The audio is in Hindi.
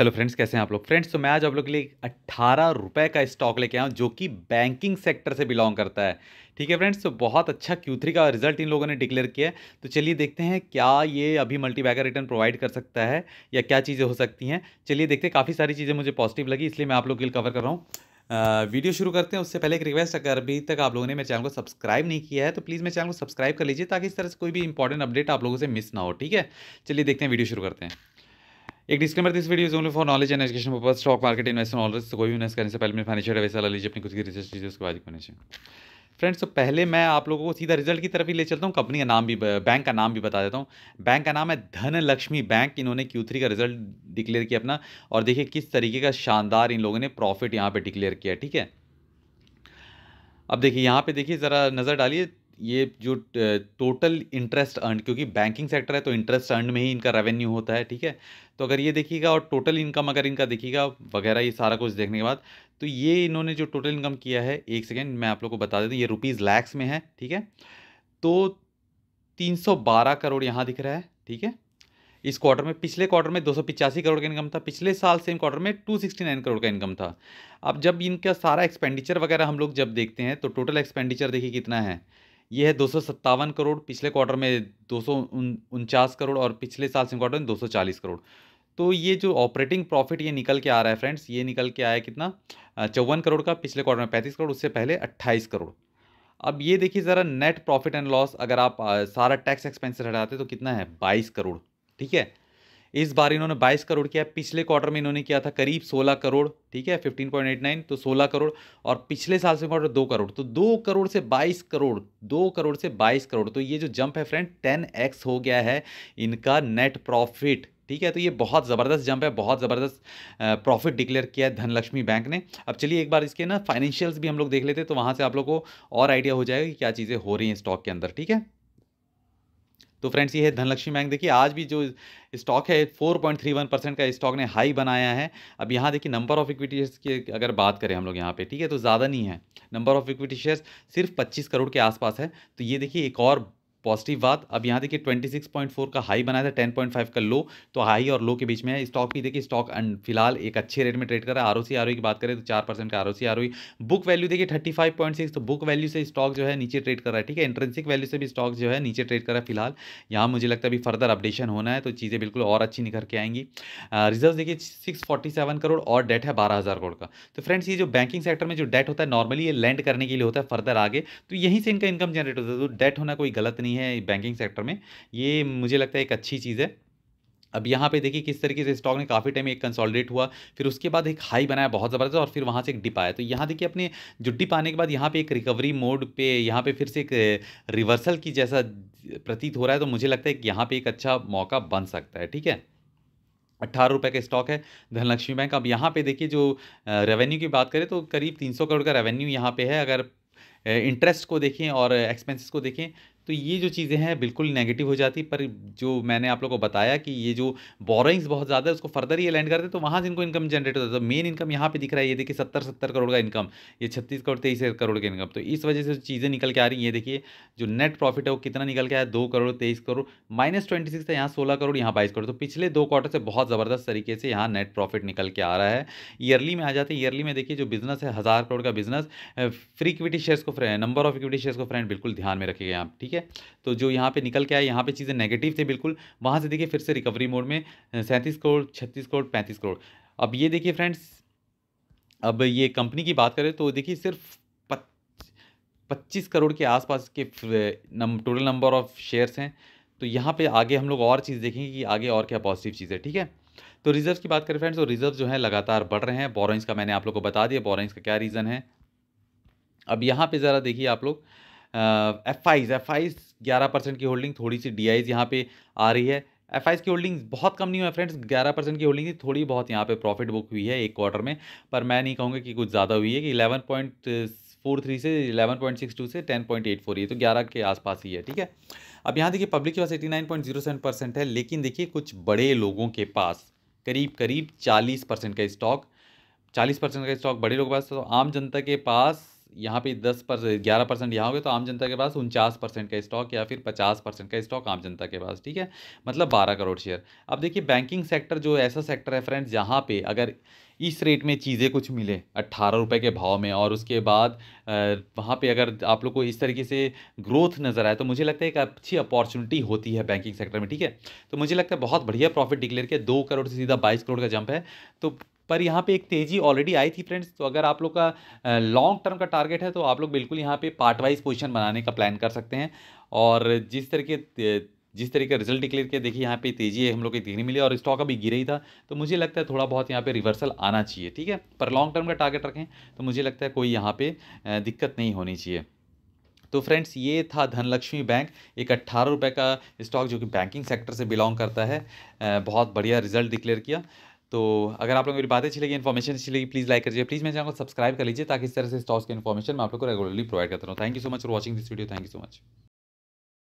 हेलो फ्रेंड्स कैसे हैं आप लोग फ्रेंड्स तो मैं आज आप लोग के लिए अट्ठारह रुपये का स्टॉक लेके आया हूँ जो कि बैंकिंग सेक्टर से बिलोंग करता है ठीक है फ्रेंड्स तो बहुत अच्छा क्यू थ्री का रिजल्ट इन लोगों ने डिक्लेयर किया है तो चलिए देखते हैं क्या ये अभी मल्टीबैगर रिटर्न प्रोवाइड कर सकता है या क्या चीज़ें हो सकती हैं चलिए देखते हैं काफ़ी सारी चीज़ें मुझे पॉजिटिव लगी इसलिए मैं आप लोग के लिए कवर कर रहा हूँ वीडियो शुरू करते हैं उससे पहले एक रिक्वेस्ट अगर अभी तक आप लोगों ने मेरे चैनल को सब्सक्राइब नहीं किया है तो प्लीज़ मेरे चैनल को सब्सक्राइब कर लीजिए ताकि इस तरह से कोई भी इंपॉर्टेंट अपडेट आप लोगों से मिस ना हो ठीक है चलिए देखते हैं वीडियो शुरू करते हैं एक disclaimer this video is only for knowledge and education purpose stock market investment always तो कोई भी इन्वेस्ट करने से पहले मैं फाइनेंशियल एडवाइस वाला लीजिए अपनी खुद की रिसर्च लीजिए उसके बाद करने चाहिए फ्रेंड्स तो पहले मैं आप लोगों को सीधा रिजल्ट की तरफ ही ले चलता हूँ कंपनी का नाम भी बैंक का नाम भी बता देता हूँ बैंक का नाम है धनलक्ष्मी बैंक इन्होंने क्यू थ्री का रिजल्ट डिक्लेयर किया अपना और देखिए किस तरीके का शानदार इन लोगों ने प्रॉफिट यहाँ पर डिक्लेयर किया ठीक है अब देखिए यहाँ पे देखिए ज़रा नज़र डालिए ये जो टोटल इंटरेस्ट अर्न क्योंकि बैंकिंग सेक्टर है तो इंटरेस्ट अर्न में ही इनका रेवेन्यू होता है ठीक है तो अगर ये देखिएगा और टोटल इनकम अगर इनका देखिएगा वगैरह ये सारा कुछ देखने के बाद तो ये इन्होंने जो टोटल इनकम किया है एक सेकेंड मैं आप लोग को बता देता हूँ ये रुपीज़ लैक्स में है ठीक है तो तीन करोड़ यहाँ दिख रहा है ठीक है इस क्वार्टर में पिछले क्वार्टर में दो करोड़ का इनकम था पिछले साल सेम क्वार्टर में 269 करोड़ का इनकम था अब जब इनका सारा एक्सपेंडिचर वगैरह हम लोग जब देखते हैं तो टोटल एक्सपेंडिचर देखिए कितना है ये है दो करोड़ पिछले क्वार्टर में दो करोड़ और पिछले साल से क्वार्टर में चालीस करोड़ तो ये जो ऑपरेटिंग प्रॉफिट ये निकल के आ रहा है फ्रेंड्स ये निकल के आया कितना चौवन करोड़ का पिछले क्वार्टर में पैंतीस करोड़ उससे पहले अट्ठाईस करोड़ अब ये देखिए ज़रा नेट प्रॉफिट एंड लॉस अगर आप सारा टैक्स एक्सपेंसेस हटाते तो कितना है बाईस करोड़ ठीक है इस बार इन्होंने 22 करोड़ किया पिछले क्वार्टर में इन्होंने किया था करीब 16 करोड़ ठीक है 15.89 तो 16 करोड़ और पिछले साल से क्वार्टर दो करोड़ तो दो करोड़ से 22 करोड़ दो करोड़ से 22 करोड़ तो ये जो जंप है फ्रेंड 10x हो गया है इनका नेट प्रॉफिट ठीक है तो ये बहुत ज़बरदस्त जंप है बहुत ज़बरदस्त प्रॉफिट डिक्लेयर किया है धनलक्ष्मी बैंक ने अब चलिए एक बार इसके ना फाइनेंशियल्स भी हम लोग देख लेते तो वहाँ से आप लोग को और आइडिया हो जाएगा कि क्या चीज़ें हो रही हैं स्टॉक के अंदर ठीक है तो फ्रेंड्स ये है धनलक्ष्मी बैंक देखिए आज भी जो स्टॉक है 4.31 परसेंट का स्टॉक ने हाई बनाया है अब यहाँ देखिए नंबर ऑफ इक्विटी शेयर्स की अगर बात करें हम लोग यहाँ पे ठीक है तो ज़्यादा नहीं है नंबर ऑफ इक्विटी शेयर्स सिर्फ 25 करोड़ के आसपास है तो ये देखिए एक और पॉजिटिव बात अब यहाँ देखिए 26.4 का हाई बनाया था 10.5 का लो तो हाई और लो के बीच में है स्टॉक भी देखिए स्टॉक फिलहाल एक अच्छे रेट में ट्रेड कर रहा है आर ओ e की बात करें तो चार परसेंट का आर ओ बुक वैल्यू देखिए 35.6 तो बुक वैल्यू से स्टॉक जो है नीचे ट्रेड कर रहा है ठीक है इंट्रेंसिक वैल्यू से भी स्टॉक जो है नीचे ट्रेड कर रहा है फिलहाल यहाँ मुझे लगता है अभी फर्दर अपडेशन होना है तो चीज़ें बिल्कुल और अच्छी निकल के आएंगी रिजर्व देखिए सिक्स करोड़ और डेट है बारह करोड़ का तो फ्रेंड्स ये जो बैंकिंग सेक्टर में जो डेट होता है नॉर्मली ये लैंड करने के लिए होता है फर्दर आगे तो यहीं से इनका इनकम जनरेट होता है तो डेट होना कोई गलत नहीं करनी है बैंकिंग सेक्टर में ये मुझे लगता है एक अच्छी चीज़ है अब यहाँ पे देखिए किस तरीके से स्टॉक ने काफ़ी टाइम एक कंसोलिडेट हुआ फिर उसके बाद एक हाई बनाया बहुत ज़बरदस्त और फिर वहाँ से एक डिप आया तो यहाँ देखिए अपने जो डिप आने के बाद यहाँ पे एक रिकवरी मोड पे यहाँ पे फिर से एक रिवर्सल की जैसा प्रतीत हो रहा है तो मुझे लगता है कि यहाँ पे एक अच्छा मौका बन सकता है ठीक है अट्ठारह रुपये का स्टॉक है धनलक्ष्मी बैंक अब यहाँ पर देखिए जो रेवेन्यू की बात करें तो करीब तीन करोड़ का रेवेन्यू यहाँ पर है अगर इंटरेस्ट को देखें और एक्सपेंसेस को देखें तो ये जो चीज़ें हैं बिल्कुल नेगेटिव हो जाती पर जो मैंने आप लोग को बताया कि ये जो बोरइंग्स बहुत ज़्यादा है उसको फर्दर ये लैंड करते तो वहाँ से इनको इनकम जनरेट होता है तो मेन इनकम यहाँ पे दिख रहा है ये देखिए सत्तर सत्तर करोड़ का इनकम ये छत्तीस करोड़ तेईस करोड़ की इनकम तो इस वजह से चीज़ें निकल के आ रही ये देखिए जो नेट प्रॉफिट है वो कितना निकल के आया दो करोड़ तेईस करोड़ माइनस ट्वेंटी सिक्स है यहाँ सोलह करोड़ यहाँ बाईस करोड़ तो पिछले दो क्वार्टर से बहुत ज़बरदस्त तरीके से यहाँ नेट प्रॉफिट निकल के आ रहा है ईयरली में आ जाते हैं ईयरली में देखिए जो बिजनेस है हज़ार करोड़ का बिजनेस फ्री इक्विटी शेयर्स को नंबर ऑफ इक्विटी शेयर्स को फ्रेंड बिल्कुल ध्यान में रखिएगा आप ठीक है है तो जो यहाँ पे निकल के आए यहाँ पे चीज़ें नेगेटिव थे बिल्कुल वहाँ से देखिए फिर से रिकवरी मोड में सैंतीस करोड़ छत्तीस करोड़ पैंतीस करोड़ अब ये देखिए फ्रेंड्स अब ये कंपनी की बात करें तो देखिए सिर्फ पच्चीस करोड़ के आसपास के नम, टोटल नंबर ऑफ शेयर्स हैं तो यहाँ पे आगे हम लोग और चीज़ देखेंगे कि आगे और क्या पॉजिटिव चीज़ है ठीक है तो रिजर्व की बात करें फ्रेंड्स तो रिजर्व जो है लगातार बढ़ रहे हैं बोरोइंस का मैंने आप लोग को बता दिया बोरोइंस का क्या रीज़न है अब यहाँ पे ज़रा देखिए आप लोग एफ आईज एफ आईज ग्यारह परसेंट की होल्डिंग थोड़ी सी डी आईज यहाँ पे आ रही है एफ आईज की होल्डिंग बहुत कम नहीं हुआ फ्रेंड्स ग्यारह परसेंट की होल्डिंग थी थोड़ी बहुत यहाँ पे प्रॉफिट बुक हुई है एक क्वार्टर में पर मैं नहीं कहूँगा कि कुछ ज़्यादा हुई है कि इलेवन पॉइंट फोर थ्री से इलेवन पॉइंट सिक्स टू से टेन पॉइंट एट फोर ये तो ग्यारह के आसपास ही है ठीक है अब यहाँ देखिए पब्लिक के पास eighty nine point zero seven percent है लेकिन देखिए कुछ बड़े लोगों के पास करीब करीब चालीस परसेंट का स्टॉक चालीस परसेंट का स्टॉक बड़े लोगों के पास तो आम जनता के पास यहाँ पे दस पर ग्यारह परसेंट यहाँ हो तो आम जनता के पास उनचास परसेंट का स्टॉक या फिर पचास परसेंट का स्टॉक आम जनता के पास ठीक है मतलब बारह करोड़ शेयर अब देखिए बैंकिंग सेक्टर जो ऐसा सेक्टर है फ्रेंड्स जहाँ पे अगर इस रेट में चीज़ें कुछ मिले अट्ठारह रुपये के भाव में और उसके बाद वहाँ पे अगर आप लोग को इस तरीके से ग्रोथ नज़र आए तो मुझे लगता है एक अच्छी अपॉर्चुनिटी होती है बैंकिंग सेक्टर में ठीक है तो मुझे लगता है बहुत बढ़िया प्रॉफिट डिक्लेयर किया दो करोड़ से सीधा बाईस करोड़ का जंप है तो पर यहाँ पे एक तेज़ी ऑलरेडी आई थी फ्रेंड्स तो अगर आप लोग का लॉन्ग टर्म का टारगेट है तो आप लोग बिल्कुल यहाँ पे पार्ट वाइज पोजीशन बनाने का प्लान कर सकते हैं और जिस तरीके जिस तरीके रिजल्ट डिक्लेयर किया देखिए यहाँ पे तेज़ी है हम लोग की देखने मिली और स्टॉक अभी गिर ही था तो मुझे लगता है थोड़ा बहुत यहाँ पे रिवर्सल आना चाहिए ठीक है पर लॉन्ग टर्म का टारगेट रखें तो मुझे लगता है कोई यहाँ पे दिक्कत नहीं होनी चाहिए तो फ्रेंड्स ये था धनलक्ष्मी बैंक एक अट्ठारह रुपये का स्टॉक जो कि बैंकिंग सेक्टर से बिलोंग करता है बहुत बढ़िया रिजल्ट डिक्लेयर किया तो अगर आप लोग मेरी बातें अच्छी लगी इन्फॉर्मेशन अच्छी लगी प्लीज़ लाइक करिए प्लीज़ मेरे चैनल को सब्सक्राइब कर लीजिए ताकि इस तरह से स्टॉक्स की इन्फॉर्मेशन मैं आप लोग को रेगुलरली प्रोवाइड करता हूँ thank you so much for watching this video thank you so much